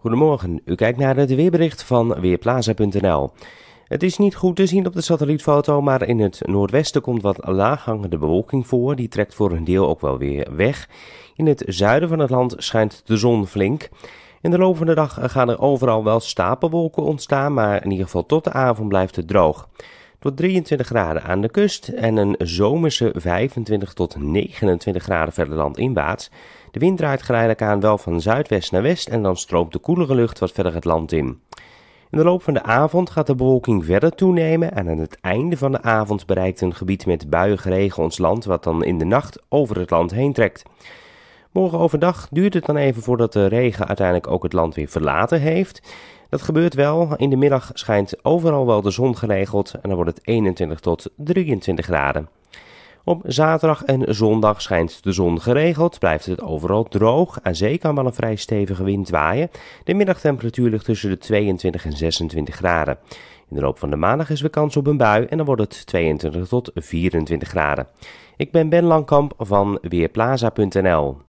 Goedemorgen, u kijkt naar het weerbericht van Weerplaza.nl. Het is niet goed te zien op de satellietfoto, maar in het noordwesten komt wat laaghangende bewolking voor. Die trekt voor een deel ook wel weer weg. In het zuiden van het land schijnt de zon flink. In de loop van de dag gaan er overal wel stapelwolken ontstaan, maar in ieder geval tot de avond blijft het droog tot 23 graden aan de kust en een zomerse 25 tot 29 graden verder landinwaarts. De wind draait geleidelijk aan wel van zuidwest naar west en dan stroomt de koelere lucht wat verder het land in. In de loop van de avond gaat de bewolking verder toenemen en aan het einde van de avond bereikt een gebied met buiige regen ons land wat dan in de nacht over het land heen trekt. Morgen overdag duurt het dan even voordat de regen uiteindelijk ook het land weer verlaten heeft. Dat gebeurt wel. In de middag schijnt overal wel de zon geregeld en dan wordt het 21 tot 23 graden. Op zaterdag en zondag schijnt de zon geregeld, blijft het overal droog. Aan zee kan wel een vrij stevige wind waaien. De middagtemperatuur ligt tussen de 22 en 26 graden. In de loop van de maandag is weer kans op een bui en dan wordt het 22 tot 24 graden. Ik ben Ben Langkamp van Weerplaza.nl.